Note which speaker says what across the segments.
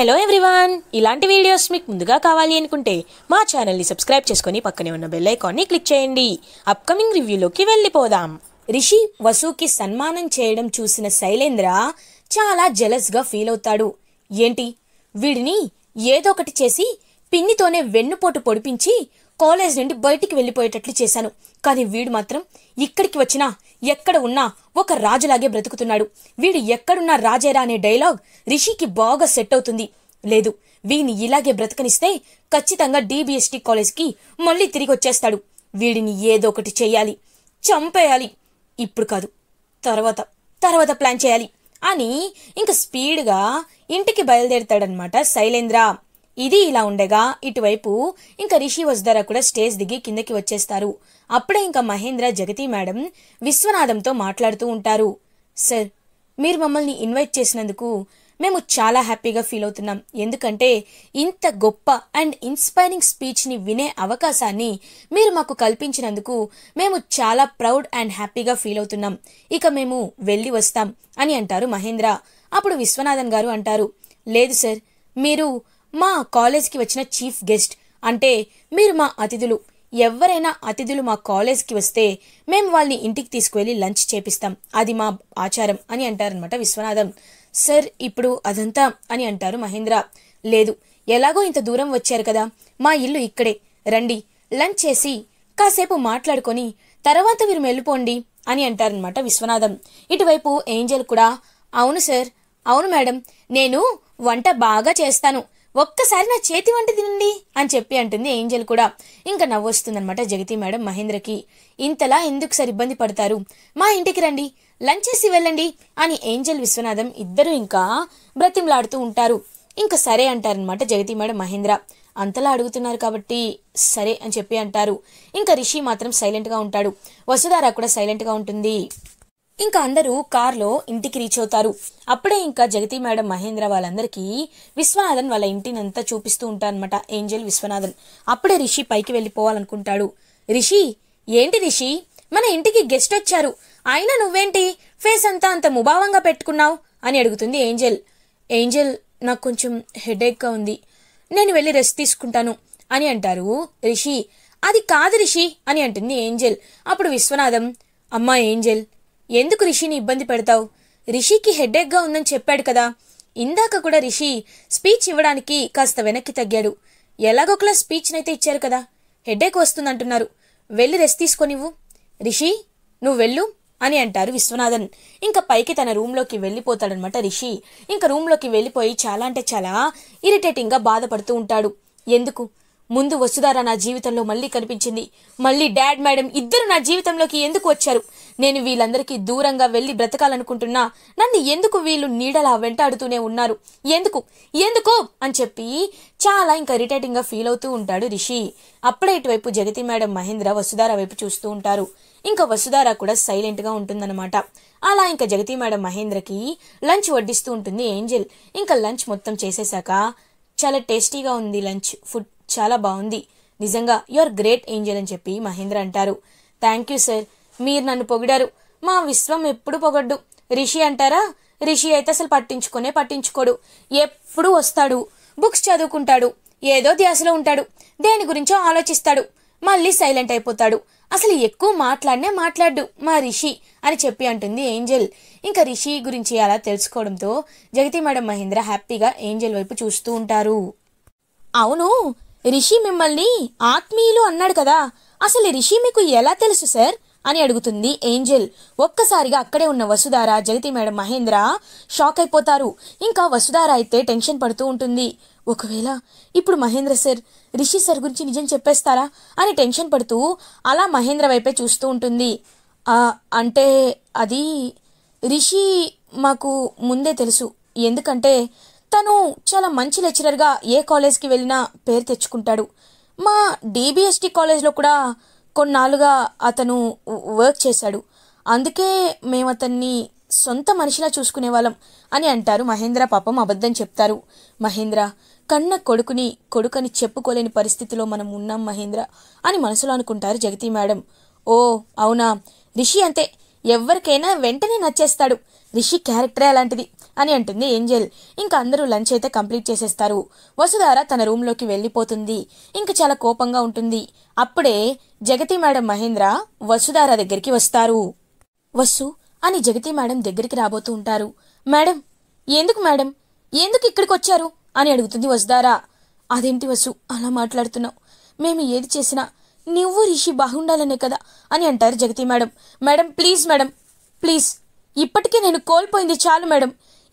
Speaker 1: hello everyone ఇలాంటి videos మీకు ముందుగా కావాలి అనుకుంటే మా ఛానల్ని సబ్స్క్రైబ్ చేసుకుని పక్కనే ఉన్న బెల్ ఐకాన్ని క్లిక్ చేయండి అప్కమింగ్ రివ్యూలోకి వెళ్ళిపోదాం రిషి వసుకి సన్మానం చేయడం చూసిన శైలేంద్ర చాలా జెలస్గా ఫీల్ అవుతాడు ఏంటి వీడిని ఏదో ఒకటి చేసి పిన్నితోనే వెన్నుపోటు పొడిపించి కాలేజ్ నుండి బయటికి వెళ్ళిపోయేటట్లు చేశాను కానీ వీడు మాత్రం ఇక్కడికి వచ్చినా ఎక్కడ ఉన్నా ఒక రాజులాగే బ్రతుకుతున్నాడు వీడు ఎక్కడున్నా రాజేరా అనే డైలాగ్ రిషికి బాగా సెట్ అవుతుంది లేదు వీడిని ఇలాగే బ్రతకనిస్తే ఖచ్చితంగా డీబీఎస్టీ కాలేజ్కి మళ్ళీ తిరిగి వచ్చేస్తాడు వీడిని ఏదో ఒకటి చేయాలి చంపేయాలి ఇప్పుడు కాదు తర్వాత తర్వాత ప్లాన్ చేయాలి అని ఇంకా స్పీడ్గా ఇంటికి బయలుదేరుతాడనమాట శైలేంద్ర ఇది ఇలా ఉండగా ఇటువైపు ఇంకా రిషి వజ్దారా కూడా స్టేజ్ దిగి కిందకి వచ్చేస్తారు అప్పుడే ఇంకా మహేంద్ర జగతి మేడం విశ్వనాథంతో మాట్లాడుతూ ఉంటారు సార్ మీరు మమ్మల్ని ఇన్వైట్ చేసినందుకు మేము చాలా హ్యాపీగా ఫీల్ అవుతున్నాం ఎందుకంటే ఇంత గొప్ప అండ్ ఇన్స్పైరింగ్ స్పీచ్ని వినే అవకాశాన్ని మీరు మాకు కల్పించినందుకు మేము చాలా ప్రౌడ్ అండ్ హ్యాపీగా ఫీల్ అవుతున్నాం ఇక మేము వెళ్ళి వస్తాం అని అంటారు మహేంద్ర అప్పుడు విశ్వనాథన్ గారు అంటారు లేదు సార్ మీరు మా కాలేజ్కి వచ్చిన చీఫ్ గెస్ట్ అంటే మీరు మా అతిథులు ఎవరైనా అతిథులు మా కాలేజ్కి వస్తే మేము వాళ్ళని ఇంటికి తీసుకువెళ్ళి లంచ్ చేపిస్తాం అది మా ఆచారం అని అంటారనమాట విశ్వనాథం సార్ ఇప్పుడు అదంతా అని అంటారు మహేంద్ర లేదు ఎలాగో ఇంత దూరం వచ్చారు కదా మా ఇల్లు ఇక్కడే రండి లంచ్ చేసి కాసేపు మాట్లాడుకొని తర్వాత మీరు మెల్లిపోండి అని అంటారనమాట విశ్వనాథం ఇటువైపు ఏంజల్ కూడా అవును సార్ అవును మేడం నేను వంట బాగా చేస్తాను ఒక్కసారి నా చేతి వంట తినండి అని చెప్పి అంటుంది ఏంజల్ కూడా ఇంకా నవ్వొస్తుందనమాట జగతి మేడం మహేంద్రకి ఇంతలా ఎందుకు సార్ ఇబ్బంది పడతారు మా ఇంటికి రండి లంచ్ చేసి వెళ్ళండి అని ఏంజల్ విశ్వనాథం ఇద్దరు ఇంకా బ్రతిమలాడుతూ ఉంటారు ఇంకా సరే అంటారనమాట జగతి మేడం మహేంద్ర అంతలా అడుగుతున్నారు కాబట్టి సరే అని చెప్పి అంటారు ఇంకా రిషి మాత్రం సైలెంట్గా ఉంటాడు వసుధార కూడా సైలెంట్గా ఉంటుంది ఇంకా అందరూ కార్లో ఇంటికి రీచ్ అవుతారు అప్పుడే ఇంకా జగతి మేడం మహేంద్ర వాళ్ళందరికీ విశ్వనాథన్ వాళ్ళ అంతా చూపిస్తూ ఉంటారనమాట ఏంజల్ విశ్వనాథన్ అప్పుడే రిషి పైకి వెళ్ళిపోవాలనుకుంటాడు రిషి ఏంటి రిషి మన ఇంటికి గెస్ట్ వచ్చారు అయినా నువ్వేంటి ఫేస్ అంతా అంత ముభావంగా పెట్టుకున్నావు అని అడుగుతుంది ఏంజల్ ఏంజల్ నాకు కొంచెం హెడేక్గా ఉంది నేను వెళ్ళి రెస్ట్ తీసుకుంటాను అని అంటారు రిషి అది కాదు రిషి అని అంటుంది ఏంజల్ అప్పుడు విశ్వనాథం అమ్మా ఏంజల్ ఎందుకు రిషిని ఇబ్బంది పెడతావు రిషికి హెడ్ఏక్గా ఉందని చెప్పాడు కదా ఇందాక కూడా రిషి స్పీచ్ ఇవ్వడానికి కాస్త వెనక్కి తగ్గాడు ఎలాగోకలా స్పీచ్నైతే ఇచ్చారు కదా హెడ్డేక్ వస్తుందంటున్నారు వెళ్ళి రెస్ట్ తీసుకొనివ్వు రిషి నువ్వు వెళ్ళు అని అంటారు విశ్వనాథన్ ఇంకా పైకి తన రూమ్లోకి వెళ్ళిపోతాడనమాట రిషి ఇంకా రూమ్లోకి వెళ్ళిపోయి చాలా అంటే చాలా ఇరిటేటింగ్గా బాధపడుతూ ఉంటాడు ఎందుకు ముందు వసుధారా నా జీవితంలో మళ్ళీ కనిపించింది మళ్ళీ డాడ్ మేడం ఇద్దరు నా జీవితంలోకి ఎందుకు వచ్చారు నేను వీళ్ళందరికీ దూరంగా వెళ్ళి బ్రతకాలనుకుంటున్నా నన్ను ఎందుకు వీళ్ళు నీడలా వెంటాడుతూనే ఉన్నారు ఎందుకు ఎందుకు అని చెప్పి చాలా ఇంకా గా ఫీల్ అవుతూ ఉంటాడు రిషి అప్పుడే ఇటువైపు జగతి మేడం మహేంద్ర వసుధార వైపు చూస్తూ ఉంటారు ఇంకా వసుధార కూడా సైలెంట్గా ఉంటుందన్నమాట అలా ఇంకా జగతి మేడం మహేంద్రకి లంచ్ వడ్డిస్తూ ఉంటుంది ఏంజిల్ ఇంకా లంచ్ మొత్తం చేసేశాక చాలా టేస్టీగా ఉంది లంచ్ ఫుడ్ చాలా బాగుంది నిజంగా యువర్ గ్రేట్ ఏంజల్ అని చెప్పి మహేంద్ర అంటారు థ్యాంక్ యూ సార్ మీరు నన్ను పొగిడారు మా విశ్వం ఎప్పుడు పొగడ్డు రిషి అంటారా రిషి అయితే అసలు పట్టించుకునే పట్టించుకోడు ఎప్పుడు వస్తాడు బుక్స్ చదువుకుంటాడు ఏదో ధ్యాసలో ఉంటాడు దేని గురించో ఆలోచిస్తాడు మళ్ళీ సైలెంట్ అయిపోతాడు అసలు ఎక్కువ మాట్లాడినే మాట్లాడు మా రిషి అని చెప్పి అంటుంది ఏంజెల్ ఇంకా రిషి గురించి అలా తెలుసుకోవడంతో జగతి మేడం మహేంద్ర హ్యాపీగా ఏంజెల్ వైపు చూస్తూ ఉంటారు అవును రిషి మిమ్మల్ని ఆత్మీయులు అన్నాడు కదా అసలు రిషి మీకు ఎలా తెలుసు సార్ అని అడుగుతుంది ఏంజెల్ ఒక్కసారిగా అక్కడే ఉన్న వసుధార జగతి మేడం మహేంద్ర షాక్ అయిపోతారు ఇంకా వసుధార అయితే టెన్షన్ పడుతూ ఉంటుంది ఒకవేళ ఇప్పుడు మహేంద్ర సార్ రిషి సార్ గురించి నిజం చెప్పేస్తారా అని టెన్షన్ పడుతూ అలా మహేంద్ర వైపే చూస్తూ ఉంటుంది అంటే అది రిషి మాకు ముందే తెలుసు ఎందుకంటే తను చాలా మంచి లెక్చరర్గా ఏ కాలేజ్కి వెళ్ళినా పేరు తెచ్చుకుంటాడు మా డీబీఎస్టీ కాలేజ్లో కూడా కొన్నాళ్ళుగా అతను వర్క్ చేశాడు అందుకే మేము అతన్ని సొంత మనిషిలా చూసుకునే వాళ్ళం అని అంటారు మహేంద్ర పాపం అబద్ధం చెప్తారు మహేంద్ర కన్న కొడుకుని కొడుకని చెప్పుకోలేని పరిస్థితిలో మనం ఉన్నాం మహేంద్ర అని మనసులో అనుకుంటారు జగతి మేడం ఓ అవునా రిషి అంతే ఎవరికైనా వెంటనే నచ్చేస్తాడు రిషి క్యారెక్టర్ అలాంటిది అని అంటుంది ఏంజెల్ ఇంకా అందరూ లంచ్ అయితే కంప్లీట్ చేసేస్తారు వసుధార తన రూంలోకి వెళ్ళిపోతుంది ఇంకా చాలా కోపంగా ఉంటుంది అప్పుడే జగతి మేడం మహేంద్ర వసుధార దగ్గరికి వస్తారు వసు అని జగతి మేడం దగ్గరికి రాబోతూ ఉంటారు మేడం ఎందుకు మేడం ఎందుకు ఇక్కడికి వచ్చారు అని అడుగుతుంది వసుధార అదేంటి వసు అలా మాట్లాడుతున్నావు మేము ఏది చేసినా నువ్వు రిషి బాగుండాలనే కదా అని అంటారు Jagathi madam madam please madam please ఇప్పటికే నేను కోల్పోయింది చాలు మేడం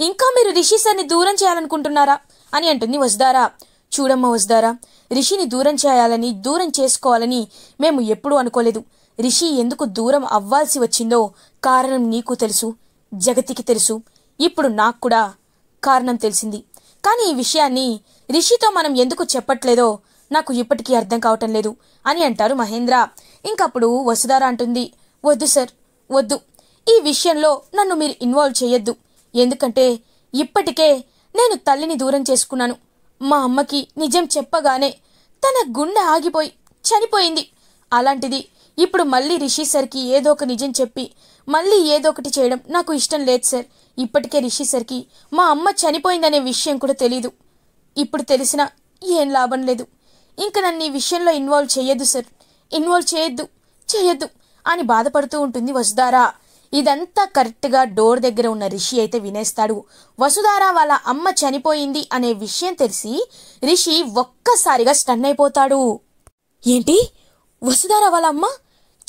Speaker 1: ఇంకా మీరు రిషి సార్ని దూరం చేయాలనుకుంటున్నారా అని అంటుంది వసుదారా చూడమ్మ వసుదారా రిషిని దూరం చేయాలని దూరం చేసుకోవాలని మేము ఎప్పుడూ అనుకోలేదు రిషి ఎందుకు దూరం అవ్వాల్సి వచ్చిందో కారణం నీకు తెలుసు జగతికి తెలుసు ఇప్పుడు నాకు కూడా కారణం తెలిసింది కానీ ఈ విషయాన్ని రిషితో మనం ఎందుకు చెప్పట్లేదో నాకు ఇప్పటికీ అర్థం కావటం లేదు అని అంటారు మహేంద్ర ఇంకప్పుడు వసుధార అంటుంది వద్దు సార్ వద్దు ఈ విషయంలో నన్ను మీరు ఇన్వాల్వ్ చేయొద్దు ఎందుకంటే ఇప్పటికే నేను తల్లిని దూరం చేసుకున్నాను మా అమ్మకి నిజం చెప్పగానే తన గుండె ఆగిపోయి చనిపోయింది అలాంటిది ఇప్పుడు మళ్ళీ రిషి సర్కి ఏదో ఒక నిజం చెప్పి మళ్ళీ ఏదో ఒకటి చేయడం నాకు ఇష్టం లేదు సార్ ఇప్పటికే రిషి సర్కి మా అమ్మ చనిపోయిందనే విషయం కూడా తెలీదు ఇప్పుడు తెలిసిన ఏం లాభం లేదు ఇంకా నన్ను ఈ విషయంలో ఇన్వాల్వ్ చేయొద్దు సార్ ఇన్వాల్వ్ చేయొద్దు చేయొద్దు అని బాధపడుతూ ఉంటుంది వసుదారా ఇదంతా కరెక్ట్గా డోర్ దగ్గర ఉన్న రిషి అయితే వినేస్తాడు వసుధార వాళ్ళ అమ్మ చనిపోయింది అనే విషయం తెలిసి రిషి ఒక్కసారిగా స్టన్ అయిపోతాడు ఏంటి వసుధార వాళ్ళ అమ్మ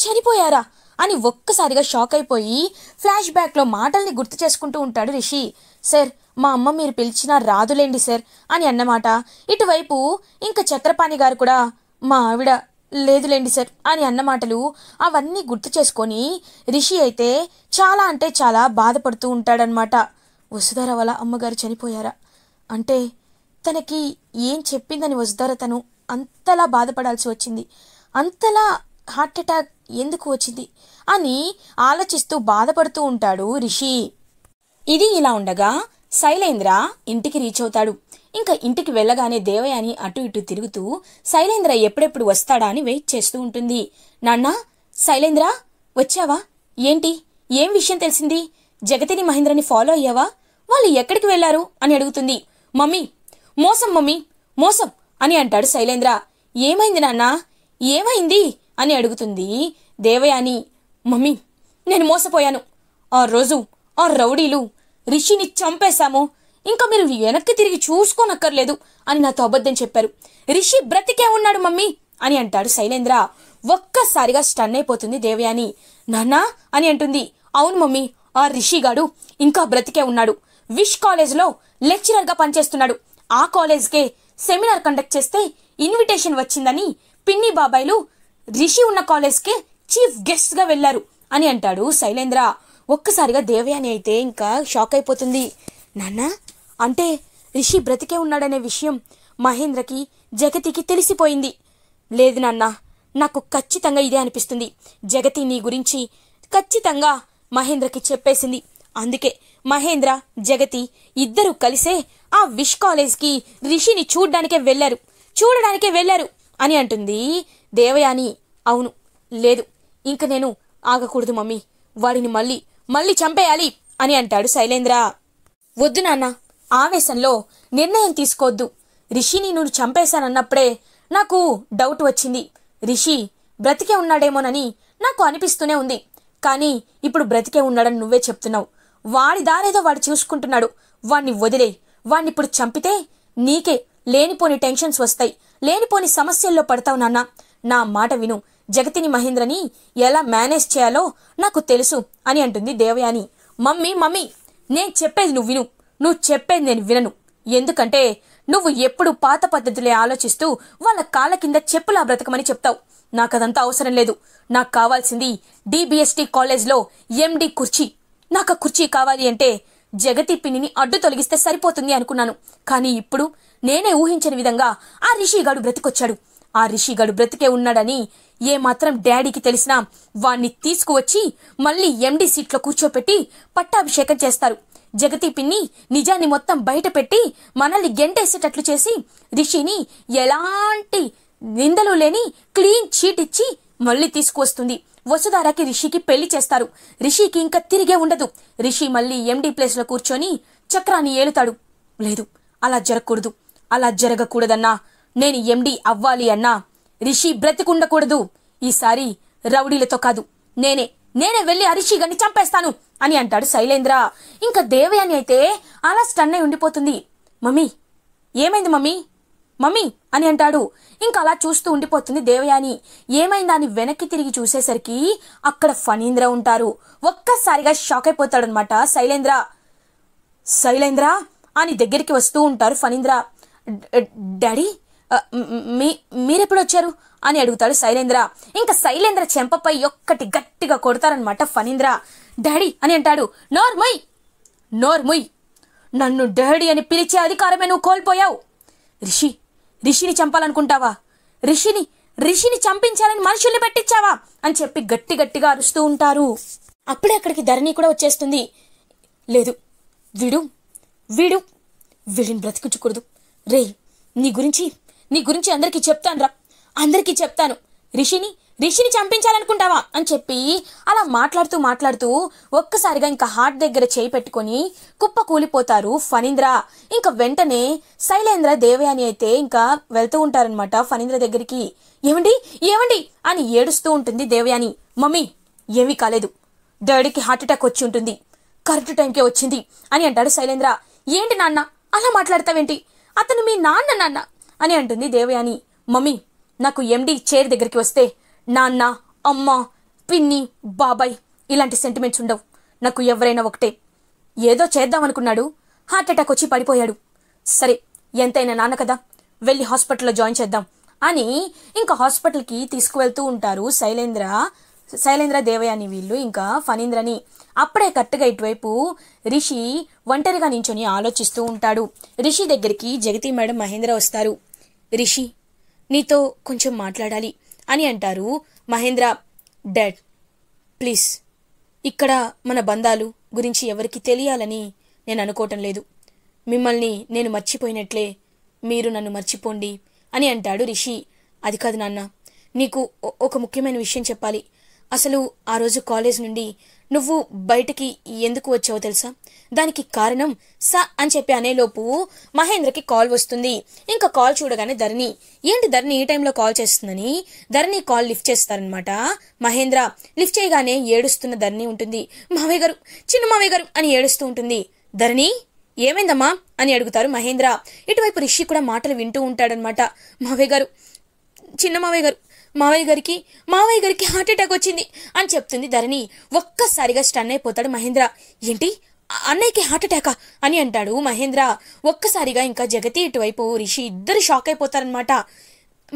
Speaker 1: చనిపోయారా అని ఒక్కసారిగా షాక్ అయిపోయి ఫ్లాష్ బ్యాక్లో మాటల్ని గుర్తు చేసుకుంటూ ఉంటాడు రిషి సార్ మా అమ్మ మీరు పిలిచిన రాదులేండి సార్ అని అన్నమాట ఇటువైపు ఇంకా చక్రపాణి గారు కూడా మా ఆవిడ లేదులేండి సార్ అని అన్నమాటలు అవన్నీ గుర్తు చేసుకొని రిషి అయితే చాలా అంటే చాలా బాధపడుతూ ఉంటాడనమాట వసుధార వల్ల అమ్మగారు చనిపోయారా అంటే తనకి ఏం చెప్పిందని వసుధార తను అంతలా బాధపడాల్సి వచ్చింది అంతలా హార్ట్ అటాక్ ఎందుకు వచ్చింది అని ఆలోచిస్తూ బాధపడుతూ ఉంటాడు రిషి ఇది ఇలా ఉండగా శైలేంద్ర ఇంటికి రీచ్ అవుతాడు ఇంకా ఇంటికి వెళ్ళగానే దేవయాని అటు ఇటు తిరుగుతూ శైలేంద్ర ఎప్పుడెప్పుడు వస్తాడా అని వెయిట్ చేస్తూ ఉంటుంది నాన్నా శైలేంద్ర వచ్చావా ఏంటి ఏం విషయం తెలిసింది జగతిని మహేంద్రని ఫాలో అయ్యావా వాళ్ళు ఎక్కడికి వెళ్లారు అని అడుగుతుంది మమ్మీ మోసం మమ్మీ మోసం అని అంటాడు శైలేంద్ర ఏమైంది నాన్నా ఏమైంది అని అడుగుతుంది దేవయాని మమ్మీ నేను మోసపోయాను ఆ రోజు ఆ రౌడీలు రిషిని చంపేశాము ఇంకా మీరు వెనక్కి తిరిగి చూసుకోనక్కర్లేదు అని నాతో అబద్ధం చెప్పారు రిషి బ్రతికే ఉన్నాడు మమ్మీ అని అంటాడు శైలేంద్ర ఒక్కసారిగా స్టన్ అయిపోతుంది దేవయాని నాన్నా అని అంటుంది అవును మమ్మీ ఆ రిషిగాడు ఇంకా బ్రతికే ఉన్నాడు విష్ కాలేజ్లో లెక్చరర్గా పనిచేస్తున్నాడు ఆ కాలేజ్కే సెమినార్ కండక్ట్ చేస్తే ఇన్విటేషన్ వచ్చిందని పిన్ని బాబాయిలు రిషి ఉన్న కాలేజ్కే చీఫ్ గెస్ట్గా వెళ్ళారు అని అంటాడు శైలేంద్ర ఒక్కసారిగా దేవయాని అయితే ఇంకా షాక్ అయిపోతుంది నాన్న అంటే రిషి బ్రతికే ఉన్నాడనే విషయం మహేంద్రకి జగతికి తెలిసిపోయింది లేదు నాన్న నాకు ఖచ్చితంగా ఇదే అనిపిస్తుంది జగతి నీ గురించి ఖచ్చితంగా మహేంద్రకి చెప్పేసింది అందుకే మహేంద్ర జగతి ఇద్దరూ కలిసే ఆ విష్ కాలేజ్కి రిషిని చూడ్డానికే వెళ్ళారు చూడడానికే వెళ్ళారు అని అంటుంది దేవయాని అవును లేదు ఇంక నేను ఆగకూడదు మమ్మీ వాడిని మళ్ళీ మళ్ళీ చంపేయాలి అని అంటాడు శైలేంద్ర వద్దు నాన్న ఆవేశంలో నిర్ణయం తీసుకోవద్దు రిషిని నువ్వు చంపేశానన్నప్పుడే నాకు డౌట్ వచ్చింది రిషి బ్రతికే ఉన్నాడేమోనని నాకు అనిపిస్తూనే ఉంది కానీ ఇప్పుడు బ్రతికే ఉన్నాడని నువ్వే చెప్తున్నావు వాడి దారేదో వాడు చూసుకుంటున్నాడు వాణ్ణి వదిలే వాణ్ణి ఇప్పుడు చంపితే నీకే లేనిపోని టెన్షన్స్ వస్తాయి లేనిపోని సమస్యల్లో పడతావు నాన్న నా మాట విను జగతిని మహేంద్రని ఎలా మేనేజ్ చేయాలో నాకు తెలుసు అని అంటుంది దేవయాని మమ్మీ మమ్మీ నేను చెప్పేది నువ్వు విను నువ్వు చెప్పేది నేను వినను ఎందుకంటే నువ్వు ఎప్పుడు పాత పద్ధతులే ఆలోచిస్తూ వాళ్ళ కాళ్ళ కింద చెప్పులా బ్రతకమని చెప్తావు నాకదంతా అవసరం లేదు నాకు కావాల్సింది డిబిఎస్టి కాలేజ్లో ఎండి కుర్చీ నాకు ఆ కుర్చీ కావాలి అంటే జగతి పిన్నిని అడ్డు తొలగిస్తే సరిపోతుంది అనుకున్నాను కానీ ఇప్పుడు నేనే ఊహించని విధంగా ఆ రిషిగాడు బ్రతికొచ్చాడు ఆ రిషిగాడు బ్రతికే ఉన్నాడని ఏమాత్రం డాడీకి తెలిసినా వాణ్ణి తీసుకువచ్చి మళ్ళీ ఎండి సీట్లో కూర్చోపెట్టి పట్టాభిషేకం చేస్తారు జగతి పిన్ని నిజాన్ని మొత్తం బయటపెట్టి మనల్ని గెంటేసేటట్లు చేసి రిషిని ఎలాంటి నిందలు లేని క్లీన్ చీట్ ఇచ్చి మళ్ళీ తీసుకువస్తుంది వసుధారాకి రిషికి పెళ్లి చేస్తారు రిషికి ఇంకా తిరిగే ఉండదు రిషి మళ్ళీ ఎండి ప్లేస్లో కూర్చొని చక్రాన్ని ఏలుతాడు లేదు అలా జరగకూడదు అలా జరగకూడదన్నా నేను ఎండి అవ్వాలి అన్నా రిషి బ్రతికుండకూడదు ఈసారి రౌడీలతో కాదు నేనే నేనే వెళ్ళి గని చంపేస్తాను అని అంటాడు శైలేంద్ర ఇంకా దేవయాని అయితే అలా స్టన్ అయి ఉండిపోతుంది మమ్మీ ఏమైంది మమ్మీ మమ్మీ అని అంటాడు ఇంకా అలా చూస్తూ ఉండిపోతుంది దేవయాని ఏమైందా అని వెనక్కి తిరిగి చూసేసరికి అక్కడ ఫణీంద్ర ఉంటారు ఒక్కసారిగా షాక్ అయిపోతాడనమాట శైలేంద్ర శైలేంద్ర అని దగ్గరికి వస్తూ ఉంటారు ఫణీంద్ర డాడీ మీ మీరెప్పుడు వచ్చారు అని అడుగుతాడు శైలేంద్ర ఇంకా శైలేంద్ర చెంపపై ఒక్కటి గట్టిగా కొడతారనమాట ఫణీంద్ర డాడీ అని అంటాడు నోర్ముయ్ నోర్ముయ్ నన్ను డాడీ అని పిలిచే అధికారమే నువ్వు కోల్పోయావు రిషి రిషిని చంపాలనుకుంటావా రిషిని రిషిని చంపించాలని మనుషుల్ని పెట్టించావా అని చెప్పి గట్టి గట్టిగా అరుస్తూ ఉంటారు అప్పుడే అక్కడికి ధరణి కూడా వచ్చేస్తుంది లేదు వీడు వీడు వీడిని బ్రతికించకూడదు రే నీ గురించి నీ గురించి అందరికీ చెప్తాను రా అందరికీ చెప్తాను రిషిని రిషిని చంపించాలనుకుంటావా అని చెప్పి అలా మాట్లాడుతూ మాట్లాడుతూ ఒక్కసారిగా ఇంకా హార్ట్ దగ్గర చేయి పెట్టుకొని కుప్ప కూలిపోతారు ఫణీంద్ర ఇంకా వెంటనే శైలేంద్ర దేవయాని అయితే ఇంకా వెళ్తూ ఉంటారనమాట ఫణీంద్ర దగ్గరికి ఏమండి ఏమండి అని ఏడుస్తూ ఉంటుంది దేవయాని మమ్మీ ఏమీ కాలేదు డాడీకి హార్ట్ అటాక్ వచ్చి ఉంటుంది కరెక్ట్ టైంకే వచ్చింది అని అంటాడు శైలేంద్ర ఏంటి నాన్న అలా మాట్లాడతావేంటి అతను మీ నాన్న నాన్న అని అంటుంది దేవయాని మమ్మీ నాకు ఎండి చైర్ దగ్గరికి వస్తే నాన్న అమ్మ పిన్ని బాబాయ్ ఇలాంటి సెంటిమెంట్స్ ఉండవు నాకు ఎవరైనా ఒకటే ఏదో చేద్దామనుకున్నాడు హార్ట్ అటాక్ వచ్చి పడిపోయాడు సరే ఎంతైనా నాన్న కదా వెళ్ళి హాస్పిటల్లో జాయిన్ చేద్దాం అని ఇంకా హాస్పిటల్కి తీసుకువెళ్తూ ఉంటారు శైలేంద్ర శైలేంద్ర దేవయాని వీళ్ళు ఇంకా ఫణీంద్రని అప్పుడే కరెక్ట్గా ఇటువైపు రిషి ఒంటరిగా నించొని ఆలోచిస్తూ ఉంటాడు రిషి దగ్గరికి జగతి మేడం మహేంద్ర వస్తారు రిషి నీతో కొంచెం మాట్లాడాలి అని అంటారు మహేంద్ర డాడ్ ప్లీజ్ ఇక్కడ మన బంధాలు గురించి ఎవరికి తెలియాలని నేను అనుకోవటం లేదు మిమ్మల్ని నేను మర్చిపోయినట్లే మీరు నన్ను మర్చిపోండి అని అంటాడు రిషి అది కాదు నాన్న నీకు ఒక ముఖ్యమైన విషయం చెప్పాలి అసలు ఆ రోజు కాలేజ్ నుండి నువ్వు బయటికి ఎందుకు వచ్చావో తెలుసా దానికి కారణం స అని చెప్పి అనేలోపు మహేంద్రకి కాల్ వస్తుంది ఇంకా కాల్ చూడగానే ధరణి ఏంటి ధరణి ఈ టైంలో కాల్ చేస్తుందని ధరణి కాల్ లిఫ్ట్ చేస్తారనమాట మహేంద్ర లిఫ్ట్ చేయగానే ఏడుస్తున్న ధరణి ఉంటుంది మావయ్య గారు చిన్న మావయ్య గారు అని ఏడుస్తూ ఉంటుంది ధరణి ఏమైందమ్మా అని అడుగుతారు మహేంద్ర ఇటువైపు రిషి కూడా మాటలు వింటూ ఉంటాడనమాట మావయ్య గారు చిన్న మావయ్య గారు మావయ్య గారికి మావయ్య గారికి హార్ట్ అటాక్ వచ్చింది అని చెప్తుంది ధరణి ఒక్కసారిగా స్టన్ అయిపోతాడు మహేంద్ర ఏంటి అన్నయ్యకి హార్ట్ అటాకా అని అంటాడు మహేంద్ర ఒక్కసారిగా ఇంకా జగతి ఇటువైపు రిషి ఇద్దరు షాక్ అయిపోతారనమాట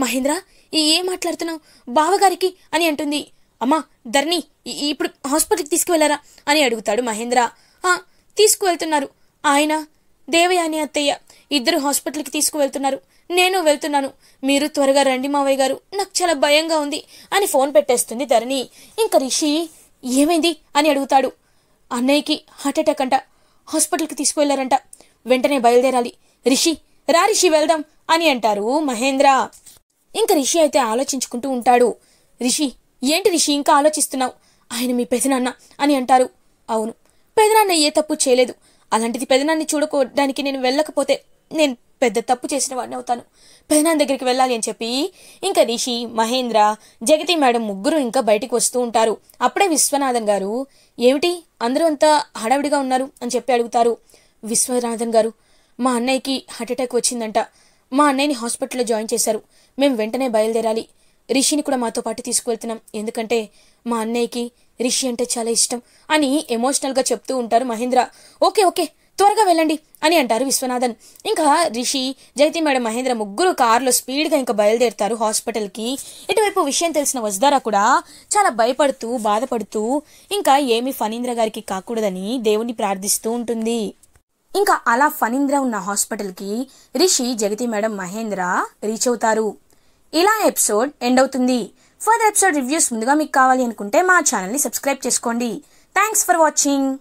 Speaker 1: మహేంద్ర ఏం మాట్లాడుతున్నావు బావగారికి అని అంటుంది అమ్మా ధరణి ఇప్పుడు హాస్పిటల్కి తీసుకువెళ్లారా అని అడుగుతాడు మహేంద్ర తీసుకువెళ్తున్నారు ఆయన దేవయాని అత్తయ్య ఇద్దరు హాస్పిటల్కి తీసుకువెళ్తున్నారు నేను వెళ్తున్నాను మీరు త్వరగా రండి మావయ్య గారు నాకు చాలా భయంగా ఉంది అని ఫోన్ పెట్టేస్తుంది ధరణి ఇంకా రిషి ఏమైంది అని అడుగుతాడు అన్నయ్యకి హార్ట్అటాక్ అంట హాస్పిటల్కి తీసుకువెళ్లారంట వెంటనే బయలుదేరాలి రిషి రా రిషి వెళ్దాం అని అంటారు మహేంద్ర ఇంకా రిషి అయితే ఆలోచించుకుంటూ ఉంటాడు రిషి ఏంటి రిషి ఇంకా ఆలోచిస్తున్నావు ఆయన మీ పెదనాన్న అని అంటారు అవును పెదనాన్న ఏ తప్పు చేయలేదు అలాంటిది పెదనాన్ని చూడకోవడానికి నేను వెళ్ళకపోతే నేను పెద్ద తప్పు చేసిన వాడిని అవుతాను పెదనాన్న దగ్గరికి వెళ్ళాలి అని చెప్పి ఇంకా రిషి మహేంద్ర జగతి మేడం ముగ్గురు ఇంకా బయటికి వస్తూ ఉంటారు అప్పుడే విశ్వనాథన్ గారు ఏమిటి అందరూ అంతా హడావిడిగా ఉన్నారు అని చెప్పి అడుగుతారు విశ్వనాథన్ గారు మా అన్నయ్యకి హార్ట్అటాక్ వచ్చిందంట మా అన్నయ్యని హాస్పిటల్లో జాయిన్ చేశారు మేము వెంటనే బయలుదేరాలి రిషిని కూడా మాతో పాటు తీసుకువెళ్తున్నాం ఎందుకంటే మా అన్నయ్యకి రిషి అంటే చాలా ఇష్టం అని ఎమోషనల్గా చెప్తూ ఉంటారు మహేంద్ర ఓకే ఓకే త్వరగా వెళ్ళండి అని అంటారు విశ్వనాథన్ ఇంకా రిషి జైతి మేడం మహేంద్ర ముగ్గురు కారులో స్పీడ్గా ఇంకా బయలుదేరుతారు హాస్పిటల్కి ఇటువైపు విషయం తెలిసిన వజ్దారా కూడా చాలా భయపడుతూ బాధపడుతూ ఇంకా ఏమి ఫణీంద్ర గారికి కాకూడదని దేవుణ్ణి ప్రార్థిస్తూ ఉంటుంది ఇంకా అలా ఫనీంద్ర ఉన్న హాస్పిటల్కి రిషి జగతి మేడం మహేంద్ర రీచ్ అవుతారు ఇలా ఎపిసోడ్ ఎండ్ అవుతుంది ఫర్దర్ ఎపిసోడ్ రివ్యూస్ ముందుగా మీకు కావాలి అనుకుంటే మా ఛానల్ని సబ్స్క్రైబ్ చేసుకోండి థ్యాంక్స్ ఫర్ వాచింగ్